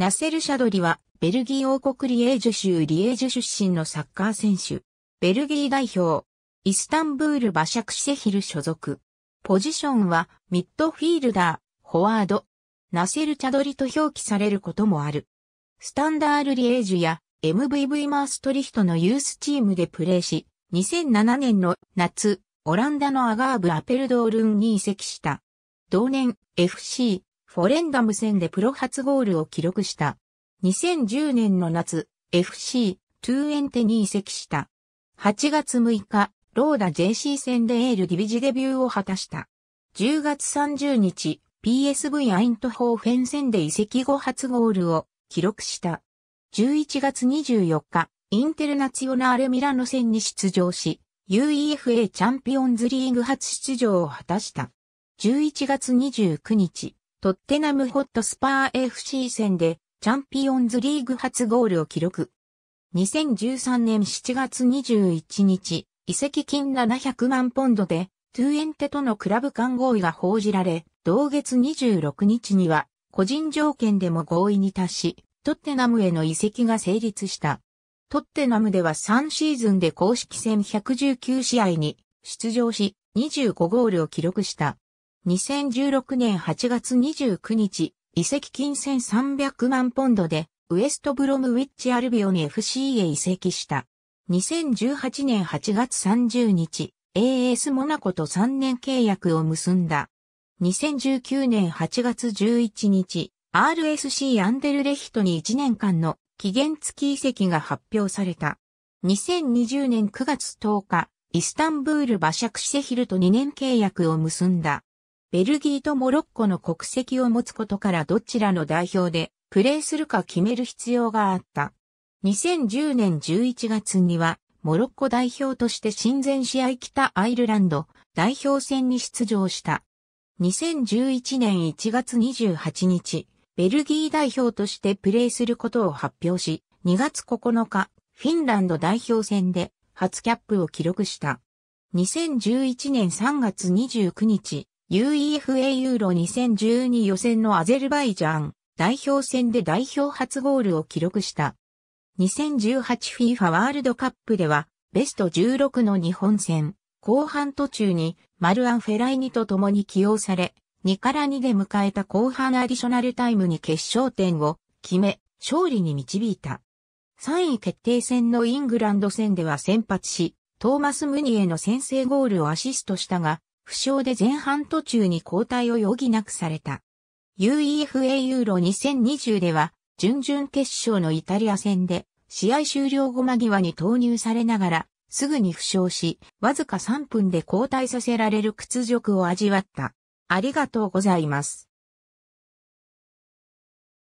ナセル・シャドリは、ベルギー王国リエージュ州リエージュ出身のサッカー選手。ベルギー代表。イスタンブール・バシャクシェヒル所属。ポジションは、ミッドフィールダー、フォワード。ナセル・チャドリと表記されることもある。スタンダール・リエージュや MVV マーストリヒトのユースチームでプレーし、2007年の夏、オランダのアガーブ・アペルドールンに移籍した。同年、FC フォレンダム戦でプロ初ゴールを記録した。2010年の夏、FC、トゥーエンテに移籍した。8月6日、ローダ JC 戦でエールディビジデビューを果たした。10月30日、PSV アイントホーフェン戦で移籍後初ゴールを記録した。11月24日、インテルナツヨナーレミラノ戦に出場し、UEFA チャンピオンズリーグ初出場を果たした。11月29日、トッテナムホットスパー FC 戦でチャンピオンズリーグ初ゴールを記録。2013年7月21日、移籍金700万ポンドで、トゥエンテとのクラブ間合意が報じられ、同月26日には、個人条件でも合意に達し、トッテナムへの移籍が成立した。トッテナムでは3シーズンで公式戦119試合に出場し、25ゴールを記録した。2016年8月29日、移籍金1300万ポンドで、ウエストブロムウィッチアルビオン FC へ移籍した。2018年8月30日、AS モナコと3年契約を結んだ。2019年8月11日、RSC アンデルレヒトに1年間の期限付き移籍が発表された。2020年9月10日、イスタンブール馬借シセヒルと2年契約を結んだ。ベルギーとモロッコの国籍を持つことからどちらの代表でプレーするか決める必要があった。2010年11月には、モロッコ代表として親善試合北アイルランド代表戦に出場した。2011年1月28日、ベルギー代表としてプレーすることを発表し、2月9日、フィンランド代表戦で初キャップを記録した。2011年3月29日、UEFA ユーロ2012予選のアゼルバイジャン代表戦で代表初ゴールを記録した。2018FIFA ワールドカップでは、ベスト16の日本戦、後半途中にマルアン・フェライニと共に起用され、2から2で迎えた後半アディショナルタイムに決勝点を決め、勝利に導いた。3位決定戦のイングランド戦では先発し、トーマス・ムニエの先制ゴールをアシストしたが、負傷で前半途中に交代を余儀なくされた。UEFA ユーロ2020では、準々決勝のイタリア戦で、試合終了後間際に投入されながら、すぐに負傷し、わずか3分で交代させられる屈辱を味わった。ありがとうございます。